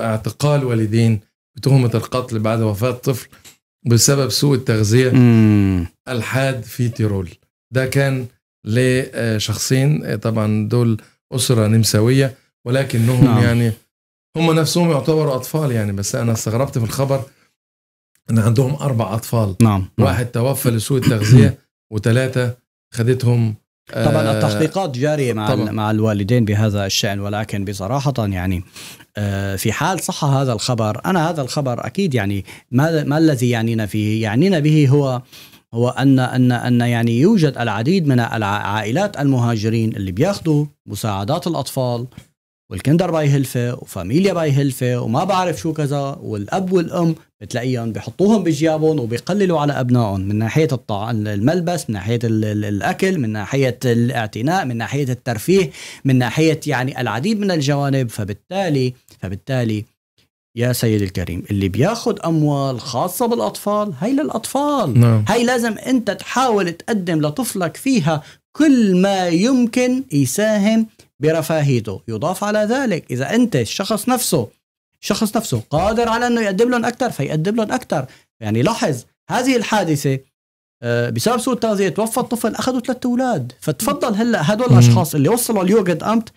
اعتقال والدين بتهمة القتل بعد وفاة طفل بسبب سوء التغذية الحاد في تيرول ده كان لشخصين طبعا دول أسرة نمساوية ولكنهم نعم. يعني هم نفسهم يعتبروا أطفال يعني بس أنا استغربت في الخبر أن عندهم أربع أطفال نعم. نعم. واحد توفى لسوء التغذية وثلاثة خدتهم طبعا آه، التحقيقات جاريه مع طبعا. مع الوالدين بهذا الشان ولكن بصراحه يعني آه، في حال صح هذا الخبر انا هذا الخبر اكيد يعني ما ما الذي يعنينا فيه يعنينا به هو هو ان ان ان يعني يوجد العديد من العائلات المهاجرين اللي بياخذوا مساعدات الاطفال والكندر باي هلفة وفاميليا باي هلفة وما بعرف شو كذا والأب والأم بتلاقيهم بحطوهم بجيابهم وبيقللوا على أبنائهم من ناحية الطع... الملبس من ناحية الأكل من ناحية الاعتناء من ناحية الترفيه من ناحية يعني العديد من الجوانب فبالتالي فبالتالي يا سيدي الكريم اللي بياخد أموال خاصة بالأطفال هي للأطفال نعم. هي لازم أنت تحاول تقدم لطفلك فيها كل ما يمكن يساهم برفاهيته يضاف على ذلك إذا أنت الشخص نفسه الشخص نفسه قادر على أنه يقدم لهم أكثر فيقدم لهم أكثر يعني لاحظ هذه الحادثة آه، بسبب سوء التغذية توفى الطفل أخذوا ثلاثة أولاد فتفضل هلا هدول الأشخاص اللي وصلوا اليوغد أمت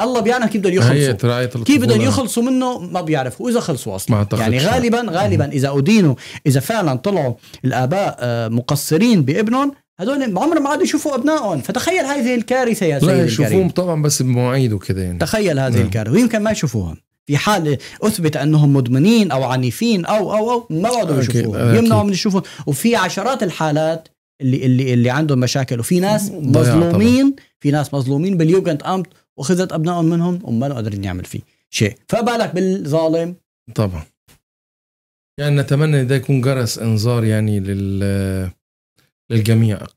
الله بيعنا كيف بدهم يخلصوا كيف بدهم يخلصوا منه ما بيعرفوا واذا خلصوا اصلا يعني غالبا غالبا اذا ادينوا اذا فعلا طلعوا الاباء آه، مقصرين بابنهم هذول عمر ما عادوا يشوفوا ابنائهم فتخيل هذه الكارثه يا سيدي لا يشوفوهم طبعا بس بمواعيد وكذا يعني تخيل هذه نعم. الكارثه ويمكن ما يشوفوها في حال اثبت انهم مدمنين او عنيفين او او او ما بعدهم يشوفوهم يمنعوا من يشوفوهم وفي عشرات الحالات اللي اللي اللي عندهم مشاكل وفي ناس مظلومين في ناس مظلومين باليوجنت امت واخذت ابنائهم منهم وما قادرين يعمل فيه شيء فبالك بالظالم طبعا يعني نتمنى ده يكون جرس انذار يعني لل للجميع